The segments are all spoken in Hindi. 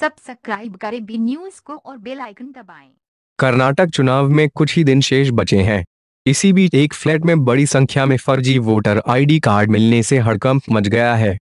सब्सक्राइब करें बी न्यूज को और बेल आइकन दबाएं। कर्नाटक चुनाव में कुछ ही दिन शेष बचे हैं इसी बीच एक फ्लैट में बड़ी संख्या में फर्जी वोटर आईडी कार्ड मिलने से हड़कंप मच गया है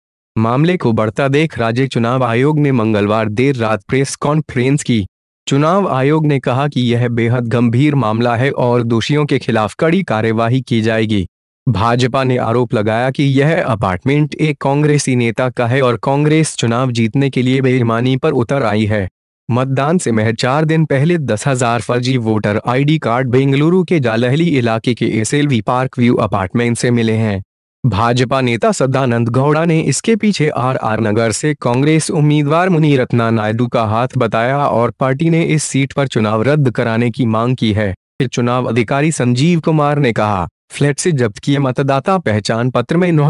मामले को बढ़ता देख राज्य चुनाव आयोग ने मंगलवार देर रात प्रेस कॉन्फ्रेंस की चुनाव आयोग ने कहा कि यह बेहद गंभीर मामला है और दोषियों के खिलाफ कड़ी कार्यवाही की जाएगी भाजपा ने आरोप लगाया कि यह अपार्टमेंट एक कांग्रेसी नेता का है और कांग्रेस चुनाव जीतने के लिए बेईमानी पर उतर आई है मतदान से मह चार दिन पहले दस हजार फर्जी वोटर आईडी कार्ड बेंगलुरु के जालहली इलाके के एसएलवी पार्क व्यू अपार्टमेंट से मिले हैं भाजपा नेता सदानंद गौड़ा ने इसके पीछे आर आर नगर से कांग्रेस उम्मीदवार मुनि रत्ना नायडू का हाथ बताया और पार्टी ने इस सीट पर चुनाव रद्द कराने की मांग की है चुनाव अधिकारी संजीव कुमार ने कहा फ्लैट से जब्त किए मतदाता पहचान पत्र में नौ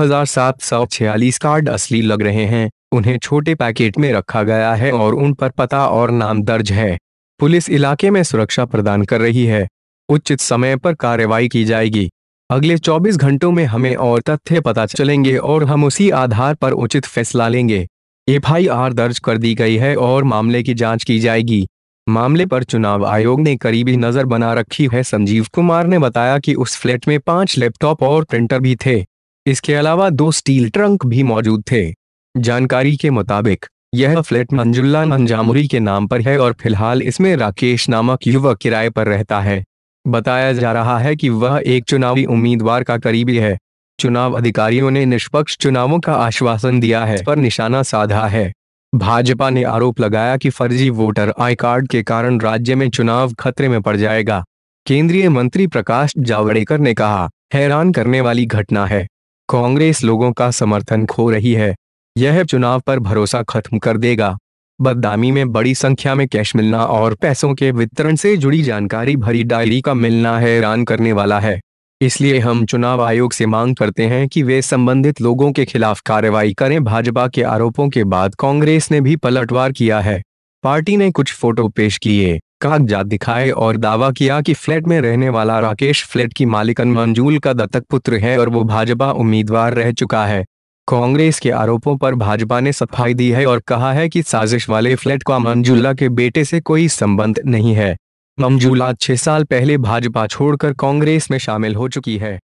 कार्ड असली लग रहे हैं उन्हें छोटे पैकेट में रखा गया है और उन पर पता और नाम दर्ज है पुलिस इलाके में सुरक्षा प्रदान कर रही है उचित समय पर कार्रवाई की जाएगी अगले 24 घंटों में हमें और तथ्य पता चलेंगे और हम उसी आधार पर उचित फैसला लेंगे एफ दर्ज कर दी गई है और मामले की जाँच की जाएगी मामले पर चुनाव आयोग ने करीबी नजर बना रखी है संजीव कुमार ने बताया कि उस फ्लैट में पांच लैपटॉप और प्रिंटर भी थे इसके अलावा दो स्टील ट्रंक भी मौजूद थे जानकारी के मुताबिक यह फ्लैट मंजुल्ला अंजामुरी के नाम पर है और फिलहाल इसमें राकेश नामक युवक किराए पर रहता है बताया जा रहा है कि वह एक चुनावी उम्मीदवार का करीबी है चुनाव अधिकारियों ने निष्पक्ष चुनावों का आश्वासन दिया है पर निशाना साधा है भाजपा ने आरोप लगाया कि फर्जी वोटर आई कार्ड के कारण राज्य में चुनाव खतरे में पड़ जाएगा केंद्रीय मंत्री प्रकाश जावड़ेकर ने कहा हैरान करने वाली घटना है कांग्रेस लोगों का समर्थन खो रही है यह चुनाव पर भरोसा खत्म कर देगा बदनामी में बड़ी संख्या में कैश मिलना और पैसों के वितरण से जुड़ी जानकारी भरी डायरी का मिलना हैरान करने वाला है इसलिए हम चुनाव आयोग से मांग करते हैं कि वे संबंधित लोगों के खिलाफ कार्रवाई करें भाजपा के आरोपों के बाद कांग्रेस ने भी पलटवार किया है पार्टी ने कुछ फोटो पेश किए कागजात दिखाए और दावा किया कि फ्लैट में रहने वाला राकेश फ्लैट की मालिकन मंजूल का दत्तक पुत्र है और वो भाजपा उम्मीदवार रह चुका है कांग्रेस के आरोपों पर भाजपा ने सफाई दी है और कहा है कि साजिश वाले फ्लैट का मंजूला के बेटे से कोई संबंध नहीं है ममजूला छह साल पहले भाजपा छोड़कर कांग्रेस में शामिल हो चुकी है